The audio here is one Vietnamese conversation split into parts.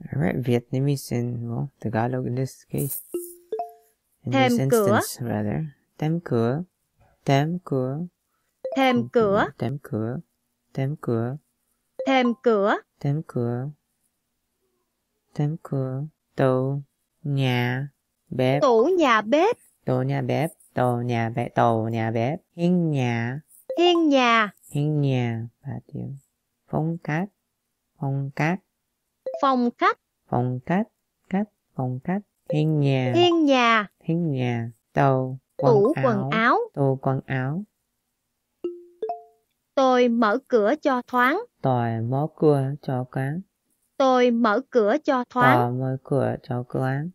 Right, Vietnamese and well, Tagalog in this case. In Thêm this cửa. instance, rather. Tem cửa. Tem cửa. Thêm cửa. Tem cửa. Tem cửa. Thêm cửa. Tem cửa. Tem cửa. Tàu. Nhà. Bếp. Tủ nhà bếp. Tủ nhà bếp. Tàu nhà bếp. Tàu nhà bếp. Hiên nhà. Hiên nhà. Hiên nhà. Bà tiếng. Phong cát. Phong cát phòng khách phòng khách khách phòng khách thiên nhà thiên nhà thiên nhà tàu quần tủ áo, quần áo tủ quần áo tôi mở cửa cho thoáng tôi mở cửa cho quán tôi mở cửa cho thoáng tôi mở cửa cho quán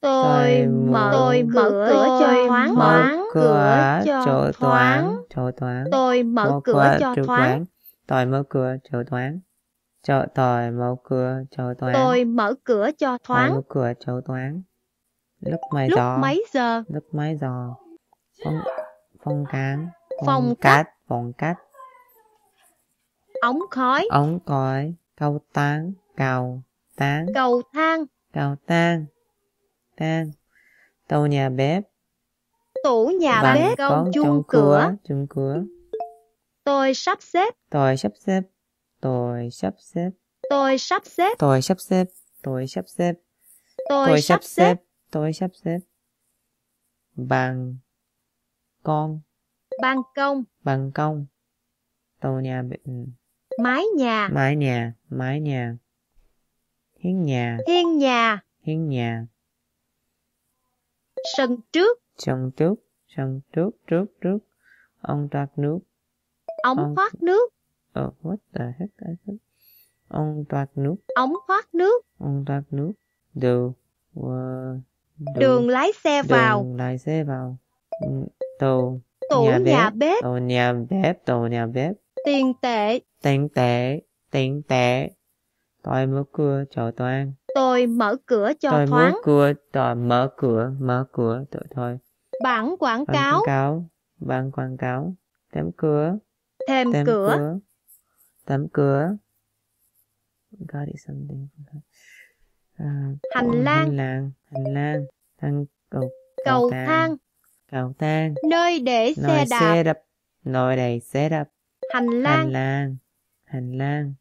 tôi mở tôi mở cửa cho thoáng mở cửa cho thoáng cho thoáng tôi mở cửa cho thoáng tôi mở cửa cho thoáng cho tôi mở cửa cho toán. Tôi mở cửa cho thoáng. Tôi mở cửa cho toán. Lúc mấy Lúc giờ? mấy giờ? Lúc mấy giờ? Phong phong cán. Phong, phong cách. Phong cách. Ống khói. Ống khói. Cầu tán. Cầu tán. Cầu thang. Cầu thang thang Tàu nhà bếp. Tủ nhà Vàng bếp. Công chung cửa. Chung cửa. Tôi sắp xếp. Tôi sắp xếp. Tôi sắp xếp. Tôi sắp xếp. Tôi sắp xếp. Tôi sắp xếp. Tôi sắp xếp. Tôi sắp xếp. Bằng con. Ban công. Ban công. Tàu nhà ừ. Mái nhà. Mái nhà. Mái nhà. Hiên nhà. Hiên nhà. Hiên nhà. Sân trước. Sân trước. Sân trước. Trước trước. Ông thoát nước. Ông, ông thoát nước. Uh, what the heck I think? Ông toát nước. Ống thoát nước. Ông toát nước. Đường. Đường, đường lái xe vào. Đường lái xe vào. Ừ, Tù. Tủ nhà, nhà bếp. Tù nhà bếp. Tù nhà bếp. Tiền tệ. Tiền tệ. Tiền tệ. Tôi mở cửa cho Toan. Tôi mở cửa cho tôi thoáng. Mở cửa, tôi mở cửa, mở cửa, tôi thôi. bảng quảng cáo. quảng cáo. bảng quảng cáo. Thêm cửa. Thêm, Thêm cửa. cửa tấm cửa got it something à, hành, lang. hành lang hành lang thang cầu cầu thang, thang. cầu thang nơi để xe nồi đạp xe đạp nồi đầy xe đạp hành lang hành lang hành lang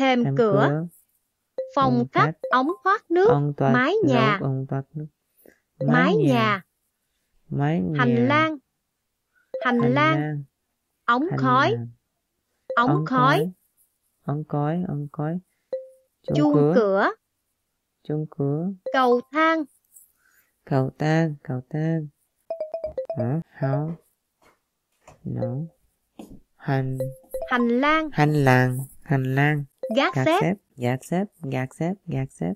thềm, cửa, cửa. phòng khách, ống thoát nước ống thoát, mái nhà ống thoát nước mái, mái nhà. nhà mái nhà hành lang hành, hành lang, ống khói lang ống, ống khói ống khói ống khói chuông cửa. cửa chuông cửa cầu thang cầu thang cầu thang hả háo nó hành hành lang hành lang hành lang gác, gác xếp. xếp gác xếp gác xếp gác xếp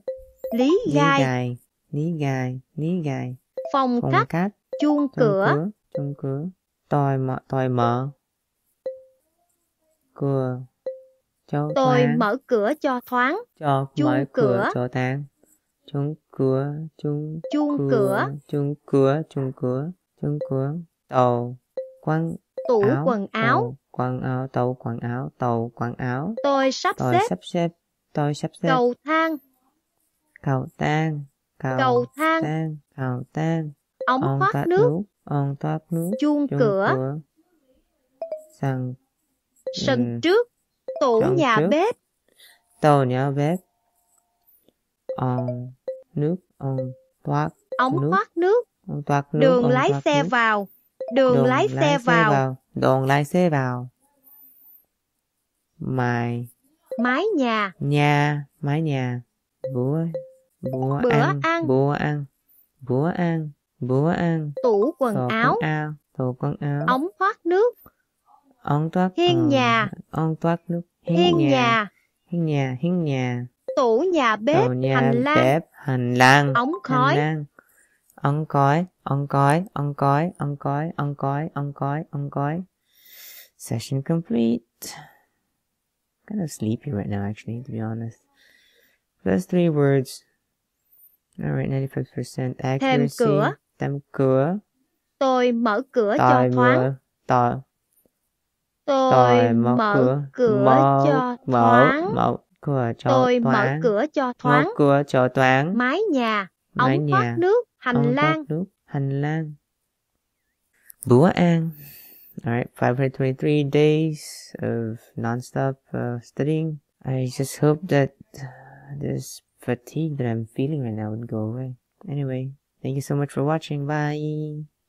lý gai lý gai lý gai, lý gai. phòng, phòng khách, khách chuông cửa chuông cửa tôi mở tôi mở cửa cho tôi mở cửa cho thoáng cho chung mở cửa, cửa cho thoáng chung cửa chung chung cửa, cửa chung cửa chung cửa chung cửa tàu quăng tủ áo, quần áo quần áo tàu quần áo tàu quần áo tôi sắp tôi xếp sắp xếp tôi sắp xếp cầu thang cầu thang cầu, cầu thang. thang cầu thang ống thoát nước ống thoát nước chuông cửa, cửa. sàn sân ừ. trước, tủ Trần nhà trước. bếp. Tàu nhà bếp. Ờ, nước, ờ, toát. Ống nước. thoát nước. toát nước. Đường lái xe nước. vào. Đường, Đường lái, lái xe, xe vào. vào. Đường lái xe vào. Mài. Mái nhà. Nhà, mái nhà. Búa. Búa, bữa ăn, ăn. Búa ăn. Búa ăn. Búa ăn. Tủ quần Tổ áo. áo. Tủ quần áo. Ống thoát nước. Ông toát hiên ờ, nhà. Ông toát nước hiên nhà. Hiên nhà, hiên nhà. Tủ nhà bếp, Tủ nhà, hành lang. Bếp, hành lang. Ống khói. Ống khói, ống khói, ống khói, ống khói, ống khói, ống khói, ống khói. Session complete. I'm kind of sleepy right now, actually, to be honest. Plus three words. Alright, 95% accuracy. Thêm cửa. Thêm cửa. Tôi mở cửa Tôi cho thoáng. Tôi tôi mở, mở cửa, cửa mở, cho thoáng mở, cửa cho tôi thoáng. mở cửa cho thoáng cửa cho thoáng mái nhà mái ống nhà, thoát nước hành ống lang thoát nước hành lang bữa ăn Alright, 523 days of non-stop uh, studying. I just hope that uh, this fatigue that I'm feeling right now would go away. Anyway, thank you so much for watching. Bye!